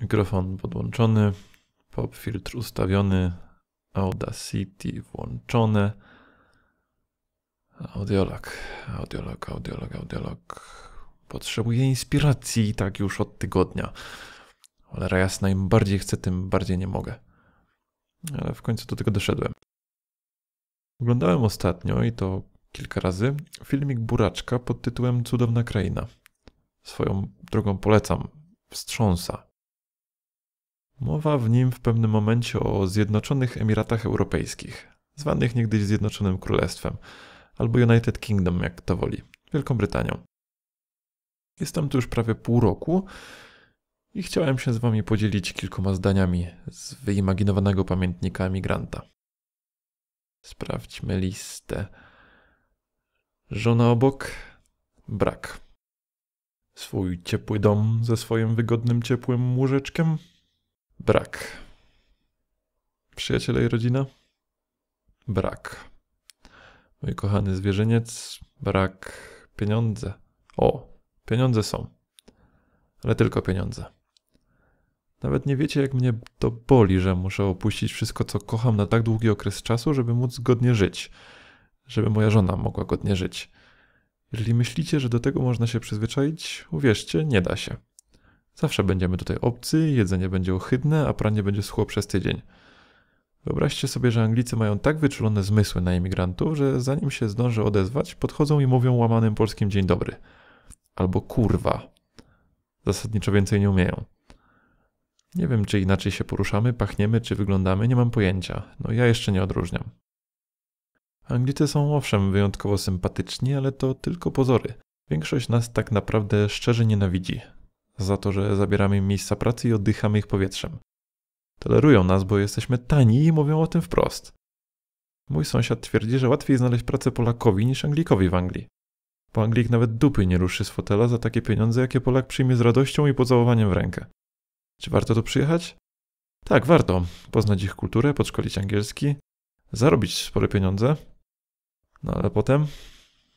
Mikrofon podłączony, pop filtr ustawiony, Audacity włączone. Audiolog, audiolog, audiolog, audiolog. Potrzebuję inspiracji i tak już od tygodnia. ale jasna, im bardziej chcę, tym bardziej nie mogę. Ale w końcu do tego doszedłem. Oglądałem ostatnio i to kilka razy filmik Buraczka pod tytułem Cudowna Kraina. Swoją drogą polecam. Wstrząsa. Mowa w nim w pewnym momencie o Zjednoczonych Emiratach Europejskich, zwanych niegdyś Zjednoczonym Królestwem, albo United Kingdom, jak kto woli, Wielką Brytanią. Jestem tu już prawie pół roku i chciałem się z Wami podzielić kilkoma zdaniami z wyimaginowanego pamiętnika migranta. Sprawdźmy listę. Żona obok, brak. Swój ciepły dom ze swoim wygodnym ciepłym łóżeczkiem, Brak. Przyjaciele i rodzina? Brak. Mój kochany zwierzyniec? Brak. Pieniądze. O, pieniądze są. Ale tylko pieniądze. Nawet nie wiecie, jak mnie to boli, że muszę opuścić wszystko, co kocham na tak długi okres czasu, żeby móc godnie żyć. Żeby moja żona mogła godnie żyć. Jeżeli myślicie, że do tego można się przyzwyczaić, uwierzcie, nie da się. Zawsze będziemy tutaj obcy, jedzenie będzie ohydne, a pranie będzie schło przez tydzień. Wyobraźcie sobie, że Anglicy mają tak wyczulone zmysły na imigrantów, że zanim się zdąży odezwać, podchodzą i mówią łamanym polskim dzień dobry. Albo kurwa. Zasadniczo więcej nie umieją. Nie wiem, czy inaczej się poruszamy, pachniemy, czy wyglądamy, nie mam pojęcia. No ja jeszcze nie odróżniam. Anglicy są owszem wyjątkowo sympatyczni, ale to tylko pozory. Większość nas tak naprawdę szczerze nienawidzi za to, że zabieramy im miejsca pracy i oddychamy ich powietrzem. Tolerują nas, bo jesteśmy tani i mówią o tym wprost. Mój sąsiad twierdzi, że łatwiej znaleźć pracę Polakowi niż Anglikowi w Anglii. Bo Anglik nawet dupy nie ruszy z fotela za takie pieniądze, jakie Polak przyjmie z radością i pocałowaniem w rękę. Czy warto tu przyjechać? Tak, warto. Poznać ich kulturę, podszkolić angielski, zarobić spore pieniądze. No ale potem.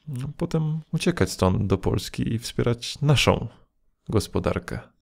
No, potem uciekać stąd do Polski i wspierać naszą gospodarkę.